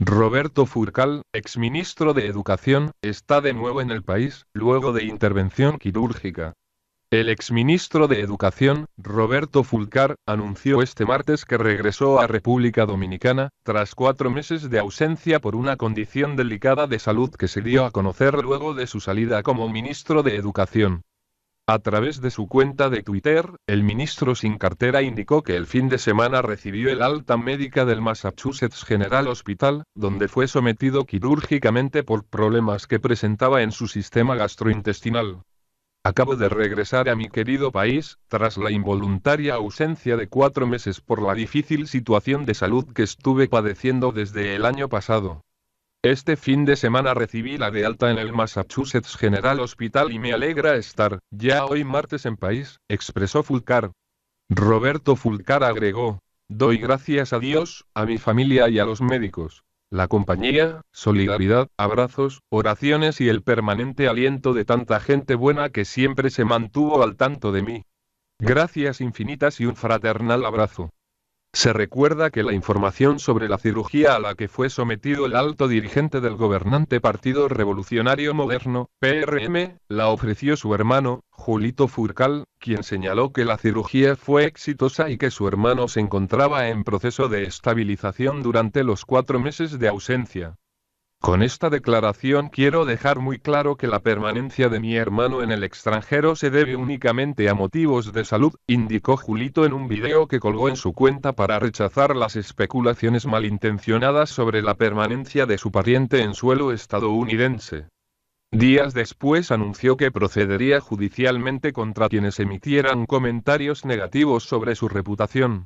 Roberto Furcal, exministro de Educación, está de nuevo en el país, luego de intervención quirúrgica. El exministro de Educación, Roberto Fulcar, anunció este martes que regresó a República Dominicana, tras cuatro meses de ausencia por una condición delicada de salud que se dio a conocer luego de su salida como ministro de Educación. A través de su cuenta de Twitter, el ministro sin cartera indicó que el fin de semana recibió el alta médica del Massachusetts General Hospital, donde fue sometido quirúrgicamente por problemas que presentaba en su sistema gastrointestinal. Acabo de regresar a mi querido país, tras la involuntaria ausencia de cuatro meses por la difícil situación de salud que estuve padeciendo desde el año pasado. Este fin de semana recibí la de alta en el Massachusetts General Hospital y me alegra estar, ya hoy martes en país, expresó Fulcar. Roberto Fulcar agregó, doy gracias a Dios, a mi familia y a los médicos. La compañía, solidaridad, abrazos, oraciones y el permanente aliento de tanta gente buena que siempre se mantuvo al tanto de mí. Gracias infinitas y un fraternal abrazo. Se recuerda que la información sobre la cirugía a la que fue sometido el alto dirigente del gobernante Partido Revolucionario Moderno, PRM, la ofreció su hermano, Julito Furcal, quien señaló que la cirugía fue exitosa y que su hermano se encontraba en proceso de estabilización durante los cuatro meses de ausencia. Con esta declaración quiero dejar muy claro que la permanencia de mi hermano en el extranjero se debe únicamente a motivos de salud, indicó Julito en un video que colgó en su cuenta para rechazar las especulaciones malintencionadas sobre la permanencia de su pariente en suelo estadounidense. Días después anunció que procedería judicialmente contra quienes emitieran comentarios negativos sobre su reputación.